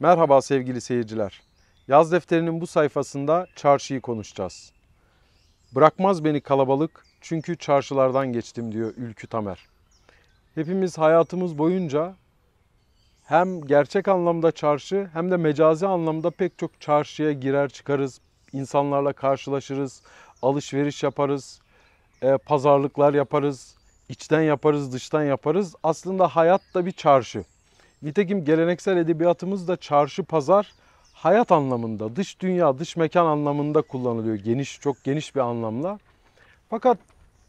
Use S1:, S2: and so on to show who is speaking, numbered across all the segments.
S1: Merhaba sevgili seyirciler. Yaz defterinin bu sayfasında çarşıyı konuşacağız. Bırakmaz beni kalabalık çünkü çarşılardan geçtim diyor Ülkü Tamer. Hepimiz hayatımız boyunca hem gerçek anlamda çarşı hem de mecazi anlamda pek çok çarşıya girer çıkarız. insanlarla karşılaşırız, alışveriş yaparız, e, pazarlıklar yaparız, içten yaparız, dıştan yaparız. Aslında hayat da bir çarşı. Nitekim geleneksel edebiyatımızda çarşı pazar hayat anlamında, dış dünya, dış mekan anlamında kullanılıyor. Geniş, çok geniş bir anlamla. Fakat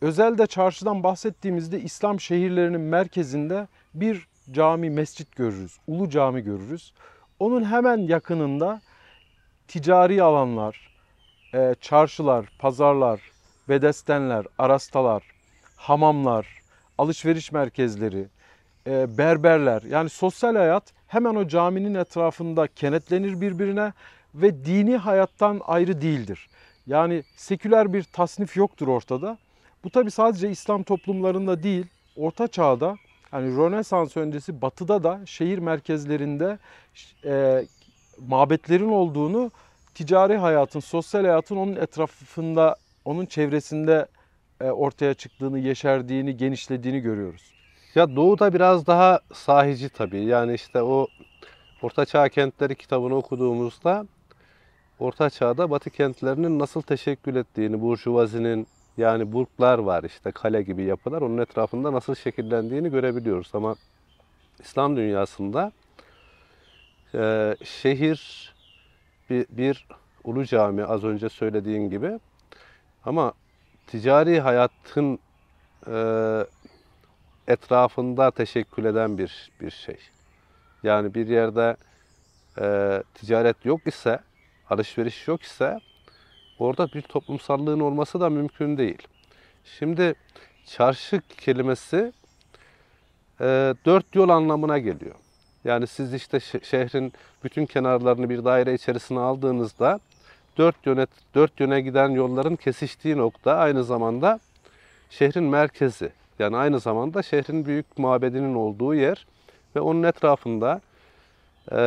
S1: özelde çarşıdan bahsettiğimizde İslam şehirlerinin merkezinde bir cami, mescit görürüz. Ulu cami görürüz. Onun hemen yakınında ticari alanlar, e, çarşılar, pazarlar, bedestenler, arastalar, hamamlar, alışveriş merkezleri, e, berberler yani sosyal hayat hemen o caminin etrafında kenetlenir birbirine ve dini hayattan ayrı değildir. Yani seküler bir tasnif yoktur ortada. Bu tabi sadece İslam toplumlarında değil, Orta Çağ'da yani Rönesans öncesi Batı'da da şehir merkezlerinde e, mabetlerin olduğunu ticari hayatın, sosyal hayatın onun etrafında,
S2: onun çevresinde e, ortaya çıktığını, yeşerdiğini, genişlediğini görüyoruz. Ya Doğu da biraz daha sahici tabii. Yani işte o Orta Çağ Kentleri kitabını okuduğumuzda Orta Çağ'da Batı kentlerinin nasıl teşekkül ettiğini, burjuvazinin yani burklar var işte kale gibi yapılar onun etrafında nasıl şekillendiğini görebiliyoruz. Ama İslam dünyasında e, şehir bir, bir ulu cami az önce söylediğin gibi ama ticari hayatın e, etrafında teşekkül eden bir bir şey. Yani bir yerde e, ticaret yok ise, alışveriş yok ise orada bir toplumsallığın olması da mümkün değil. Şimdi çarşı kelimesi e, dört yol anlamına geliyor. Yani siz işte şehrin bütün kenarlarını bir daire içerisine aldığınızda dört yöne, dört yöne giden yolların kesiştiği nokta aynı zamanda şehrin merkezi. Yani aynı zamanda şehrin büyük mabedinin olduğu yer ve onun etrafında e,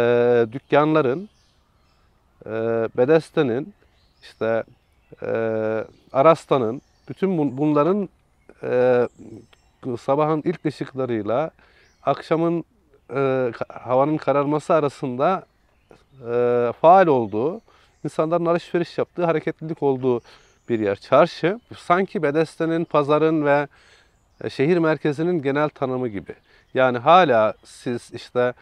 S2: dükkanların, e, bedestenin, işte e, arastanın, bütün bun, bunların e, sabahın ilk ışıklarıyla akşamın e, havanın kararması arasında e, faal olduğu, insanların alışveriş yaptığı, hareketlilik olduğu bir yer. Çarşı sanki bedestenin, pazarın ve e, şehir merkezinin genel tanımı gibi. Yani hala siz işte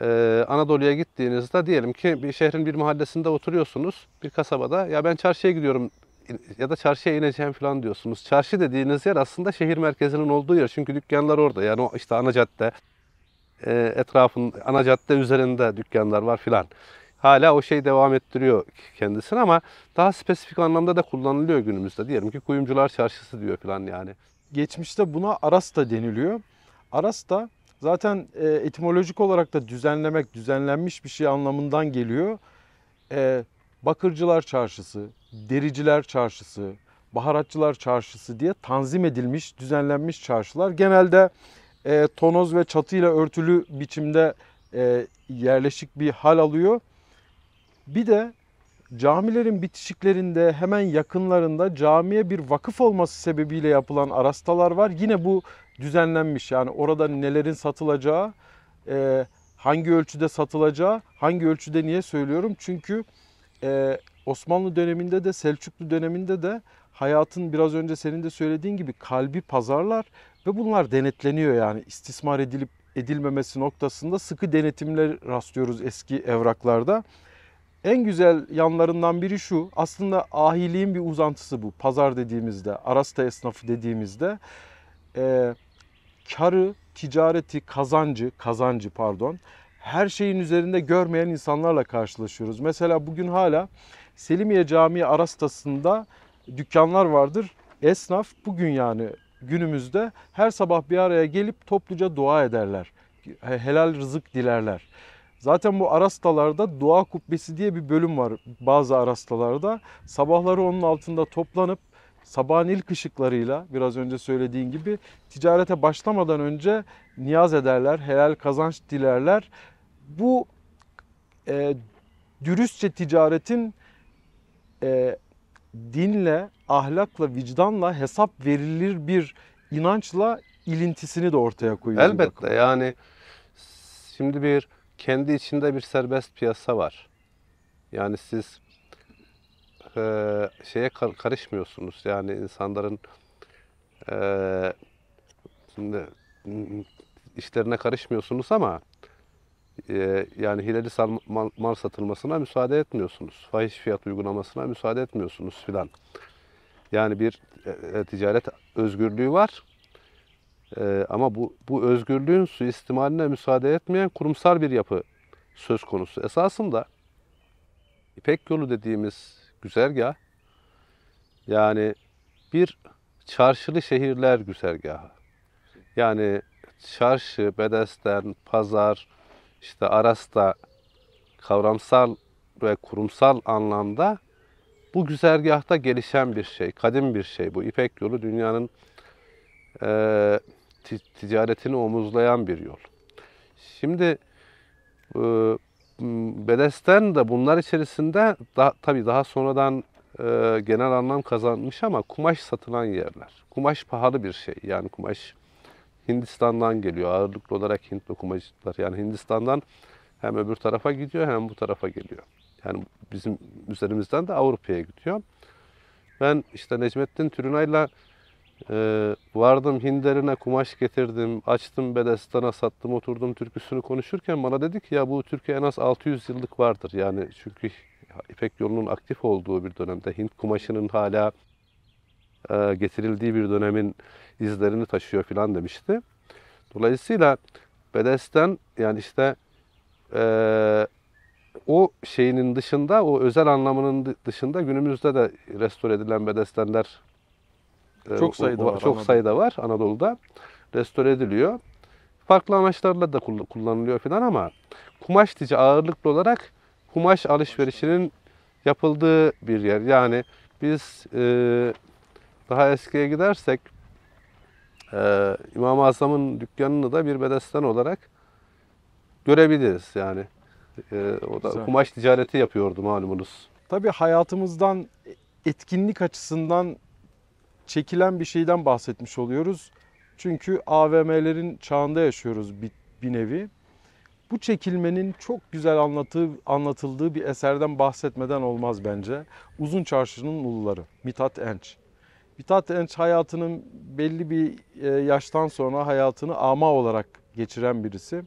S2: e, Anadolu'ya gittiğinizde diyelim ki bir şehrin bir mahallesinde oturuyorsunuz, bir kasabada. Ya ben çarşıya gidiyorum ya da çarşıya ineceğim falan diyorsunuz. Çarşı dediğiniz yer aslında şehir merkezinin olduğu yer. Çünkü dükkanlar orada. Yani o işte ana cadde e, etrafın ana cadde üzerinde dükkanlar var filan. Hala o şey devam ettiriyor kendisini ama daha spesifik anlamda da kullanılıyor günümüzde. Diyelim ki kuyumcular çarşısı diyor filan yani geçmişte buna Arasta deniliyor.
S1: Arasta zaten e, etimolojik olarak da düzenlemek, düzenlenmiş bir şey anlamından geliyor. E, bakırcılar Çarşısı, Dericiler Çarşısı, Baharatçılar Çarşısı diye tanzim edilmiş, düzenlenmiş çarşılar. Genelde e, tonoz ve çatıyla örtülü biçimde yerleşik bir hal alıyor. Bir de camilerin bitişiklerinde hemen yakınlarında camiye bir vakıf olması sebebiyle yapılan arastalar var. Yine bu düzenlenmiş yani orada nelerin satılacağı, e, hangi ölçüde satılacağı, hangi ölçüde niye söylüyorum? Çünkü e, Osmanlı döneminde de Selçuklu döneminde de hayatın biraz önce senin de söylediğin gibi kalbi pazarlar ve bunlar denetleniyor yani istismar edilip edilmemesi noktasında sıkı denetimler rastlıyoruz eski evraklarda. En güzel yanlarından biri şu. Aslında ahiliğin bir uzantısı bu. Pazar dediğimizde, arasta esnafı dediğimizde e, karı, ticareti, kazancı, kazancı pardon her şeyin üzerinde görmeyen insanlarla karşılaşıyoruz. Mesela bugün hala Selimiye Camii arastasında dükkanlar vardır. Esnaf bugün yani günümüzde her sabah bir araya gelip topluca dua ederler. Helal rızık dilerler. Zaten bu arastalarda dua kubbesi diye bir bölüm var bazı arastalarda. Sabahları onun altında toplanıp sabahın ilk ışıklarıyla biraz önce söylediğin gibi ticarete başlamadan önce niyaz ederler, helal kazanç dilerler. Bu e, dürüstçe ticaretin e, dinle, ahlakla, vicdanla hesap verilir bir inançla ilintisini de ortaya
S2: koyuyor. Elbette yani şimdi bir kendi içinde bir serbest piyasa var. Yani siz e, şeye kar karışmıyorsunuz. Yani insanların e, şimdi işlerine karışmıyorsunuz ama e, yani hileli mal, mal satılmasına müsaade etmiyorsunuz. Fahiş fiyat uygulamasına müsaade etmiyorsunuz filan. Yani bir e, e ticaret özgürlüğü var e, ama bu, bu özgürlüğün suistimaline müsaade etmeyen kurumsal bir yapı söz konusu. Esasında İpek yolu dediğimiz güzergah yani bir çarşılı şehirler güzergahı. Yani çarşı, bedesten, pazar, işte Aras'ta kavramsal ve kurumsal anlamda bu güzergahta gelişen bir şey, kadim bir şey bu. İpek yolu dünyanın e, ticaretini omuzlayan bir yol. Şimdi e, Bedesten de bunlar içerisinde da, tabii daha sonradan e, genel anlam kazanmış ama kumaş satılan yerler. Kumaş pahalı bir şey. Yani kumaş Hindistan'dan geliyor. Ağırlıklı olarak Hintli kumaşlar. Yani Hindistan'dan hem öbür tarafa gidiyor hem bu tarafa geliyor. Yani bizim üzerimizden de Avrupa'ya gidiyor. Ben işte Necmettin Türünay'la ee, vardım hinderine kumaş getirdim, açtım bedestana sattım, oturdum türküsünü konuşurken bana dedi ki ya bu türkü en az 600 yıllık vardır. Yani çünkü İpek yolunun aktif olduğu bir dönemde Hint kumaşının hala e, getirildiği bir dönemin izlerini taşıyor filan demişti. Dolayısıyla bedesten yani işte e, o şeyinin dışında, o özel anlamının dışında günümüzde de restore edilen bedestenler ee, çok sayıda var. Çok sayıda var Anadolu'da. Restore ediliyor. Farklı amaçlarla da kullanılıyor falan ama kumaş tici ağırlıklı olarak kumaş alışverişinin yapıldığı bir yer. Yani biz e, daha eskiye gidersek e, İmam-ı Azam'ın dükkanını da bir bedesten olarak görebiliriz yani. E, o da kumaş ticareti yapıyordu malumunuz.
S1: Tabii hayatımızdan etkinlik açısından çekilen bir şeyden bahsetmiş oluyoruz. Çünkü AVM'lerin çağında yaşıyoruz bir, bir nevi. Bu çekilmenin çok güzel anlatı, anlatıldığı bir eserden bahsetmeden olmaz bence. Uzun Çarşı'nın Uluları, Mithat Enç. Mithat Enç hayatının belli bir e, yaştan sonra hayatını ama olarak geçiren birisi.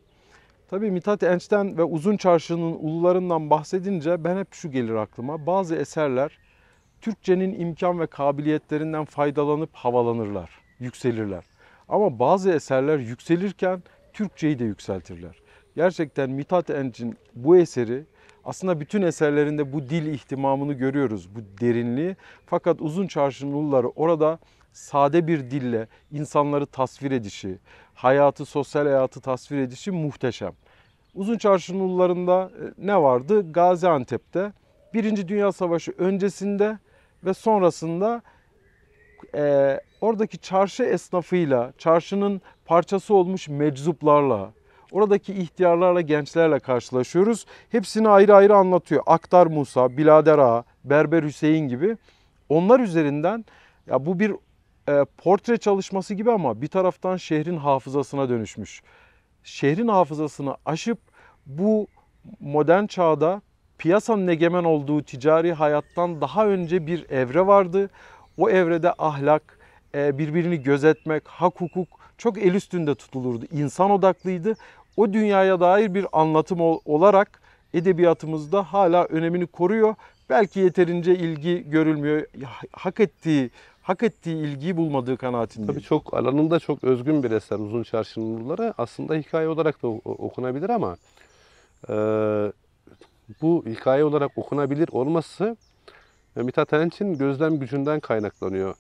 S1: Tabii Mithat Enç'ten ve Uzun Çarşı'nın ulularından bahsedince ben hep şu gelir aklıma. Bazı eserler Türkçenin imkan ve kabiliyetlerinden faydalanıp havalanırlar, yükselirler. Ama bazı eserler yükselirken Türkçeyi de yükseltirler. Gerçekten Mithat Enc'in bu eseri aslında bütün eserlerinde bu dil ihtimamını görüyoruz, bu derinliği. Fakat Uzun Çarşı'nın uluları orada sade bir dille insanları tasvir edişi, hayatı, sosyal hayatı tasvir edişi muhteşem. Uzun Çarşı'nın e, ne vardı? Gaziantep'te Birinci Dünya Savaşı öncesinde ve sonrasında e, oradaki çarşı esnafıyla, çarşının parçası olmuş meczuplarla, oradaki ihtiyarlarla, gençlerle karşılaşıyoruz. Hepsini ayrı ayrı anlatıyor. Aktar Musa, Bilader Ağa, Berber Hüseyin gibi. Onlar üzerinden ya bu bir e, portre çalışması gibi ama bir taraftan şehrin hafızasına dönüşmüş. Şehrin hafızasını aşıp bu modern çağda piyasanın egemen olduğu ticari hayattan daha önce bir evre vardı. O evrede ahlak, e, birbirini gözetmek, hak hukuk çok el üstünde tutulurdu. İnsan odaklıydı. O dünyaya dair bir anlatım olarak edebiyatımızda hala önemini koruyor. Belki yeterince ilgi görülmüyor. Hak ettiği
S2: hak ettiği ilgiyi bulmadığı kanaatindeyim. Tabii çok alanında çok özgün bir eser Uzun Çarşı'nın nurları. Aslında hikaye olarak da okunabilir ama bu hikaye olarak okunabilir olması e, Mithat Enç'in gözlem gücünden kaynaklanıyor.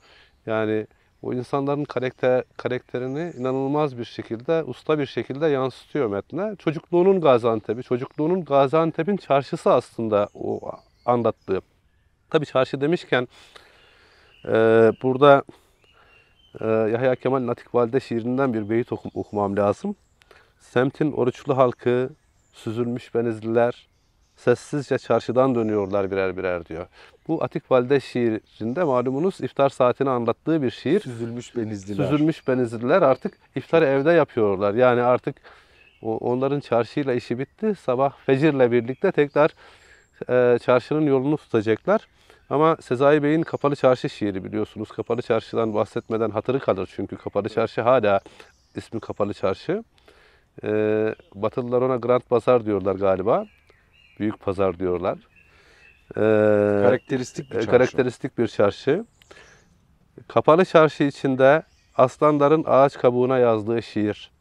S2: Yani o insanların karakter, karakterini inanılmaz bir şekilde, usta bir şekilde yansıtıyor metne. Çocukluğunun Gaziantep'i, çocukluğunun Gaziantep'in çarşısı aslında o anlattığı. Tabii çarşı demişken e, burada e, Yahya Kemal Natik Valide şiirinden bir beyit okum, okumam lazım. Semtin oruçlu halkı, süzülmüş benizliler, sessizce çarşıdan dönüyorlar birer birer diyor. Bu Atik Valide şiirinde malumunuz iftar saatini anlattığı bir şiir. Süzülmüş benizliler. Süzülmüş benizliler artık iftarı evde yapıyorlar. Yani artık onların çarşıyla işi bitti. Sabah fecirle birlikte tekrar e, çarşının yolunu tutacaklar. Ama Sezai Bey'in Kapalı Çarşı şiiri biliyorsunuz. Kapalı Çarşı'dan bahsetmeden hatırı kalır çünkü Kapalı Çarşı hala ismi Kapalı Çarşı. Ee, Batılılar ona Grand Bazar diyorlar galiba. Büyük pazar diyorlar. Ee, karakteristik bir e, çarşı. Karakteristik bir çarşı. Kapalı çarşı içinde aslanların ağaç kabuğuna yazdığı şiir.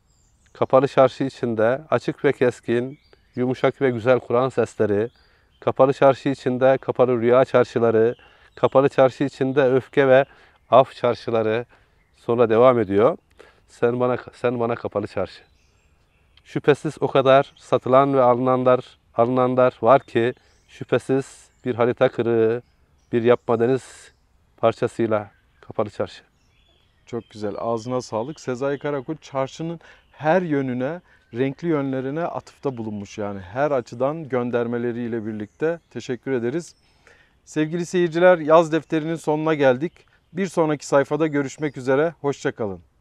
S2: Kapalı çarşı içinde açık ve keskin, yumuşak ve güzel Kur'an sesleri. Kapalı çarşı içinde kapalı rüya çarşıları. Kapalı çarşı içinde öfke ve af çarşıları. Sonra devam ediyor. Sen bana sen bana kapalı çarşı. Şüphesiz o kadar satılan ve alınanlar alınanlar var ki şüphesiz bir harita kırığı, bir yapma deniz parçasıyla kapalı çarşı.
S1: Çok güzel. Ağzına sağlık. Sezai Karakul çarşının her yönüne, renkli yönlerine atıfta bulunmuş. Yani her açıdan göndermeleriyle birlikte teşekkür ederiz. Sevgili seyirciler yaz defterinin sonuna geldik. Bir sonraki sayfada görüşmek üzere. Hoşçakalın.